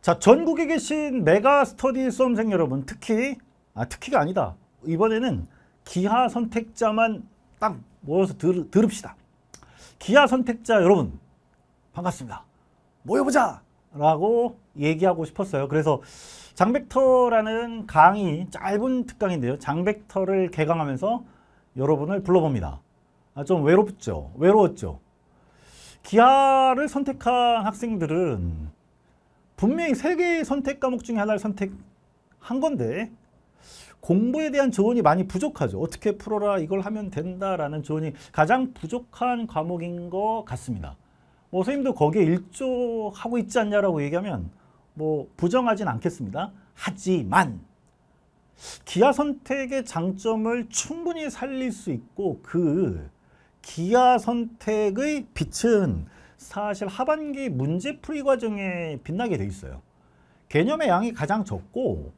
자 전국에 계신 메가 스터디 수험생 여러분 특히 아 특히가 아니다 이번에는 기하 선택자만 딱 모여서 들, 들읍시다 기하 선택자 여러분 반갑습니다 모여보자 라고 얘기하고 싶었어요 그래서 장백터라는 강의 짧은 특강인데요 장백터를 개강하면서 여러분을 불러봅니다 아, 좀 외롭죠 외로웠죠 기하를 선택한 학생들은 분명히 세 개의 선택 과목 중에 하나를 선택한 건데 공부에 대한 조언이 많이 부족하죠. 어떻게 풀어라 이걸 하면 된다라는 조언이 가장 부족한 과목인 것 같습니다. 뭐 선생님도 거기에 일조하고 있지 않냐라고 얘기하면 뭐 부정하진 않겠습니다. 하지만 기아 선택의 장점을 충분히 살릴 수 있고 그 기아 선택의 빛은 사실 하반기 문제풀이 과정에 빛나게 돼 있어요. 개념의 양이 가장 적고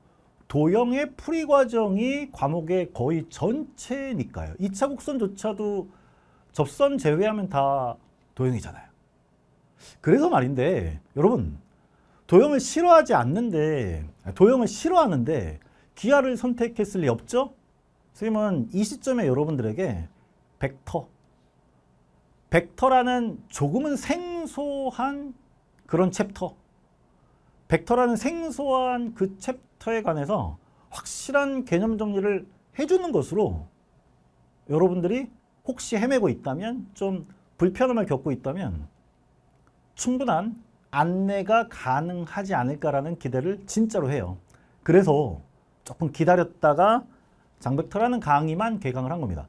도형의 풀이 과정이 과목의 거의 전체니까요. 2차 곡선조차도 접선 제외하면 다 도형이잖아요. 그래서 말인데 여러분 도형을 싫어하지 않는데 도형을 싫어하는데 기하를 선택했을 리 없죠? 선생님은 이 시점에 여러분들에게 벡터, 벡터라는 조금은 생소한 그런 챕터 벡터라는 생소한 그 챕터에 관해서 확실한 개념 정리를 해주는 것으로 여러분들이 혹시 헤매고 있다면 좀 불편함을 겪고 있다면 충분한 안내가 가능하지 않을까라는 기대를 진짜로 해요. 그래서 조금 기다렸다가 장백터라는 강의만 개강을 한 겁니다.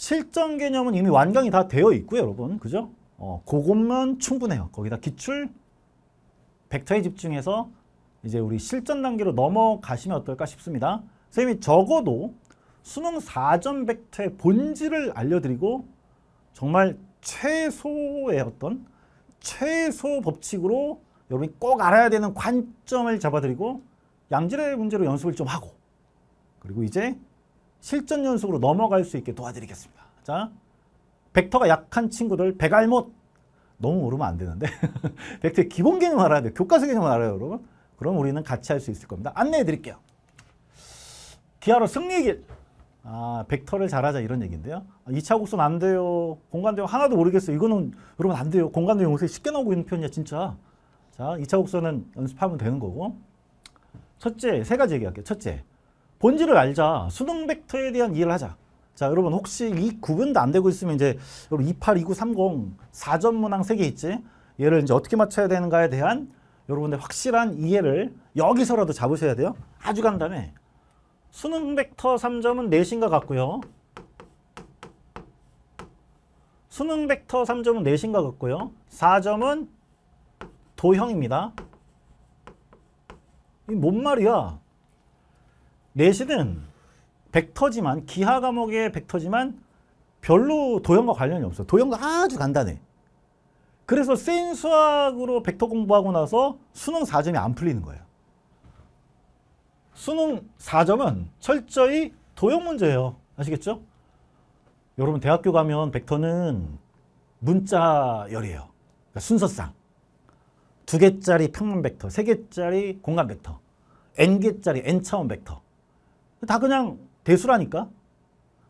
실전 개념은 이미 완강이 다 되어 있고요, 여러분. 그죠? 어, 그것만 충분해요. 거기다 기출 벡터에 집중해서 이제 우리 실전 단계로 넘어가시면 어떨까 싶습니다. 선생님이 적어도 수능 4점 벡터의 본질을 알려드리고 정말 최소의 어떤 최소 법칙으로 여러분이 꼭 알아야 되는 관점을 잡아드리고 양질의 문제로 연습을 좀 하고 그리고 이제 실전 연습으로 넘어갈 수 있게 도와드리겠습니다. 자, 벡터가 약한 친구들 배갈못 너무 모르면 안 되는데 벡터의 기본 개념 알아야 돼요. 교과서 개념 알아요, 여러분. 그럼 우리는 같이 할 수 있을 겁니다. 안내해 드릴게요. 기아로 승리의 길. 아, 벡터를 잘하자 이런 얘기인데요. 2차 아, 곡선 안 돼요. 공간 대용 하나도 모르겠어요. 이거는 여러분 안 돼요. 공간 대용 요새 쉽게 나오고 있는 편이야, 진짜. 자, 2차 곡선은 연습하면 되는 거고. 첫째, 세 가지 얘기할게요. 첫째, 본질을 알자. 수능 벡터에 대한 이해를 하자. 자 여러분 혹시 이 구분도 안 되고 있으면 이제 여러분 28, 29, 30 4전 문항 3개 있지? 얘를 이제 어떻게 맞춰야 되는가에 대한 여러분들 확실한 이해를 여기서라도 잡으셔야 돼요. 아주 간단해. 수능 벡터 3점은 내신과 같고요. 수능 벡터 3점은 내신과 같고요. 4점은 도형입니다. 이 뭔 말이야? 내실은 벡터지만 기하 과목의 벡터지만 별로 도형과 관련이 없어. 도형도 아주 간단해. 그래서 세인 수학으로 벡터 공부하고 나서 수능 4점이 안 풀리는 거예요. 수능 4점은 철저히 도형 문제예요. 아시겠죠? 여러분 대학교 가면 벡터는 문자열이에요. 그러니까 순서상. 두 개짜리 평면 벡터, 세 개짜리 공간 벡터, n 개짜리 n 차원 벡터. 다 그냥 대수라니까.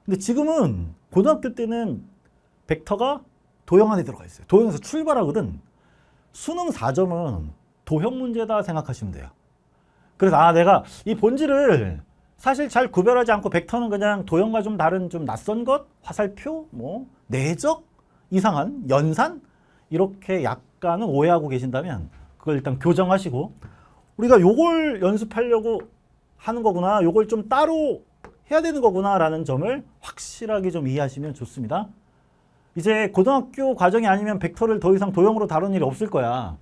근데 지금은 고등학교 때는 벡터가 도형 안에 들어가 있어요. 도형에서 출발하거든. 수능 4점은 도형 문제다 생각하시면 돼요. 그래서 아 내가 이 본질을 사실 잘 구별하지 않고 벡터는 그냥 도형과 좀 다른 좀 낯선 것, 화살표, 뭐 내적, 이상한, 연산 이렇게 약간은 오해하고 계신다면 그걸 일단 교정하시고 우리가 요걸 연습하려고 하는 거구나. 요걸 좀 따로 해야 되는 거구나라는 점을 확실하게 좀 이해하시면 좋습니다. 이제 고등학교 과정이 아니면 벡터를 더 이상 도형으로 다룬 일이 없을 거야.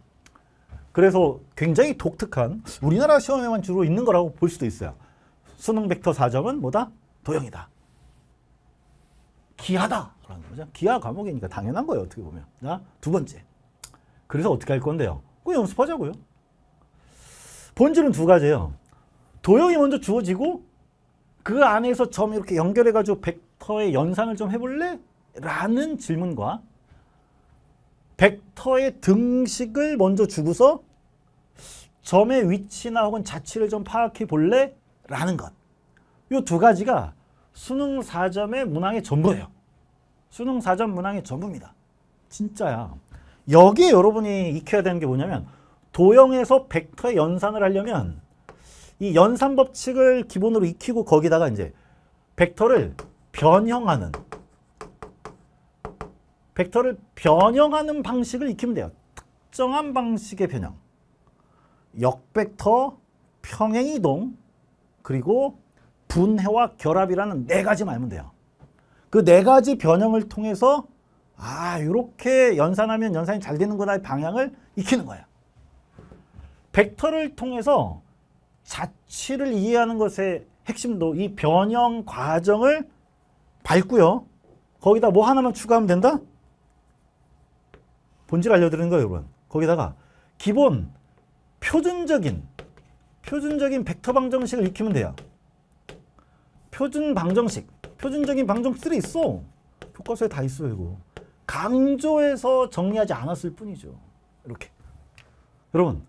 그래서 굉장히 독특한 우리나라 시험에만 주로 있는 거라고 볼 수도 있어요. 수능 벡터 4점은 뭐다? 도형이다. 기하다. 그런 거죠. 기하 과목이니까 당연한 거예요. 어떻게 보면. 자, 두 번째. 그래서 어떻게 할 건데요? 그 연습하자고요. 본질은 두 가지예요. 도형이 먼저 주어지고 그 안에서 점 이렇게 연결해가지고 벡터의 연산을 좀 해볼래? 라는 질문과 벡터의 등식을 먼저 주고서 점의 위치나 혹은 자취를 좀 파악해 볼래? 라는 것. 이 두 가지가 수능 4점의 문항의 전부예요. 수능 4점 문항의 전부입니다. 진짜야. 여기에 여러분이 익혀야 되는 게 뭐냐면 도형에서 벡터의 연산을 하려면 이 연산 법칙을 기본으로 익히고 거기다가 이제 벡터를 변형하는 벡터를 변형하는 방식을 익히면 돼요. 특정한 방식의 변형. 역벡터, 평행이동, 그리고 분해와 결합이라는 네 가지만 알면 돼요. 그 네 가지 변형을 통해서 아 이렇게 연산하면 연산이 잘 되는구나의 방향을 익히는 거예요. 벡터를 통해서 자치를 이해하는 것의 핵심도 이 변형 과정을 밟고요. 거기다 뭐 하나만 추가하면 된다? 본질 알려드리는 거예요, 여러분. 거기다가 기본 표준적인 표준적인 벡터 방정식을 익히면 돼요. 표준 방정식, 표준적인 방정식들이 있어. 교과서에 다 있어요, 이거. 강조해서 정리하지 않았을 뿐이죠. 이렇게. 여러분,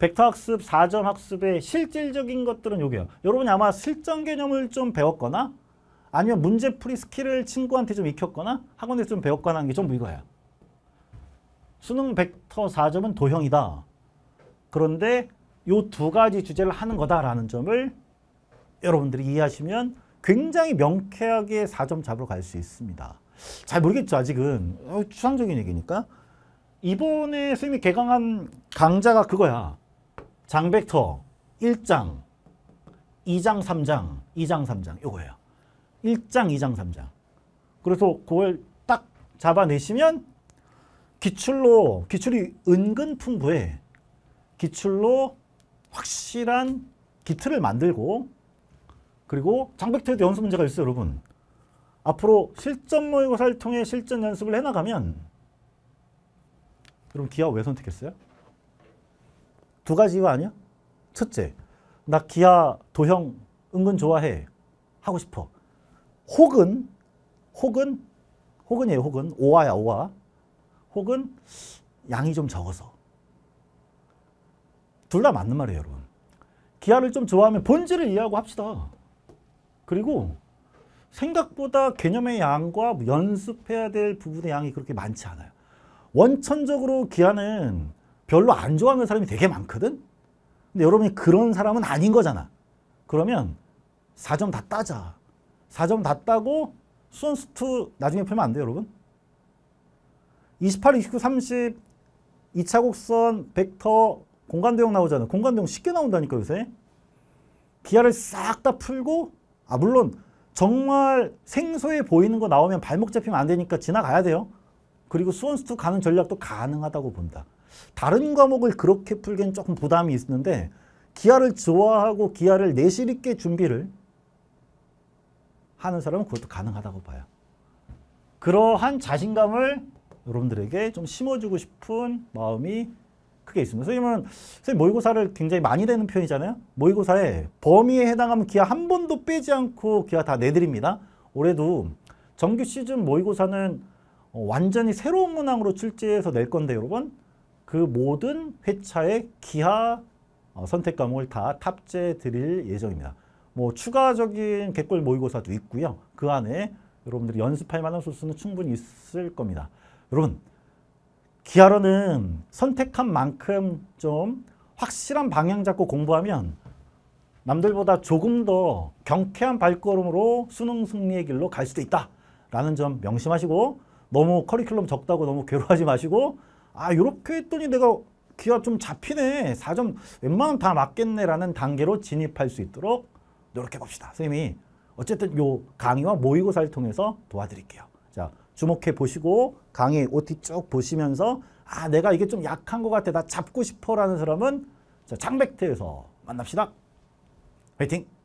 벡터 학습, 4점 학습의 실질적인 것들은 요게요. 여러분이 아마 실전 개념을 좀 배웠거나 아니면 문제풀이 스킬을 친구한테 좀 익혔거나 학원에서 좀 배웠거나 하는 게 전부 이거예요. 수능 벡터 4점은 도형이다. 그런데 요 두 가지 주제를 하는 거다라는 점을 여러분들이 이해하시면 굉장히 명쾌하게 4점 잡으러 갈 수 있습니다. 잘 모르겠죠 아직은. 어, 추상적인 얘기니까. 이번에 선생님이 개강한 강좌가 그거야. 장벡터 1장, 2장, 3장, 2장, 3장 요거예요. 1장, 2장, 3장. 그래서 그걸 딱 잡아내시면 기출로, 기출이 은근 풍부해. 기출로 확실한 기틀을 만들고 그리고 장백에도 연습 문제가 있어요 여러분. 앞으로 실전 모의고사를 통해 실전 연습을 해나가면 여러분 기하 왜 선택했어요? 두 가지 이유 아니야? 첫째, 나 기아 도형 은근 좋아해. 하고 싶어. 혹은, 혹은, 혹은이에요, 혹은. 오화야, 오화. 혹은 양이 좀 적어서. 둘 다 맞는 말이에요, 여러분. 기아를 좀 좋아하면 본질을 이해하고 합시다. 그리고 생각보다 개념의 양과 연습해야 될 부분의 양이 그렇게 많지 않아요. 원천적으로 기아는 별로 안 좋아하는 사람이 되게 많거든? 근데 여러분이 그런 사람은 아닌 거잖아. 그러면 4점 다 따자. 4점 다 따고 순수투 나중에 풀면 안 돼요, 여러분? 28, 29, 30 2차 곡선, 벡터, 공간 대용 나오잖아. 공간 대용 쉽게 나온다니까 요새. 기아를싹 다 풀고 아 물론 정말 생소해 보이는 거 나오면 발목 잡히면 안 되니까 지나가야 돼요. 그리고 수원수투 가는 전략도 가능하다고 본다. 다른 과목을 그렇게 풀기엔 조금 부담이 있는데 기아를 좋아하고 기아를 내실 있게 준비를 하는 사람은 그것도 가능하다고 봐요. 그러한 자신감을 여러분들에게 좀 심어주고 싶은 마음이 크게 있습니다. 선생님은 선생님 모의고사를 굉장히 많이 되는 편이잖아요. 모의고사에 범위에 해당하면 기아 한 번도 빼지 않고 기아 다 내드립니다. 올해도 정규 시즌 모의고사는 완전히 새로운 문항으로 출제해서 낼 건데 여러분 그 모든 회차의 기하 어, 선택 과목을 다 탑재해 드릴 예정입니다. 뭐 추가적인 객골 모의고사도 있고요. 그 안에 여러분들이 연습할 만한 소스는 충분히 있을 겁니다. 여러분 기하로는 선택한 만큼 좀 확실한 방향 잡고 공부하면 남들보다 조금 더 경쾌한 발걸음으로 수능 승리의 길로 갈 수도 있다라는 점 명심하시고 너무 커리큘럼 적다고 너무 괴로워하지 마시고 아 이렇게 했더니 내가 기가 좀 잡히네. 4점 웬만하면 다 맞겠네라는 단계로 진입할 수 있도록 노력해봅시다. 선생님이 어쨌든 요 강의와 모의고사를 통해서 도와드릴게요. 자 주목해 보시고 강의 OT 쭉 보시면서 아 내가 이게 좀 약한 것 같아. 나 잡고 싶어라는 사람은 자, 창백태에서 만납시다. 화이팅!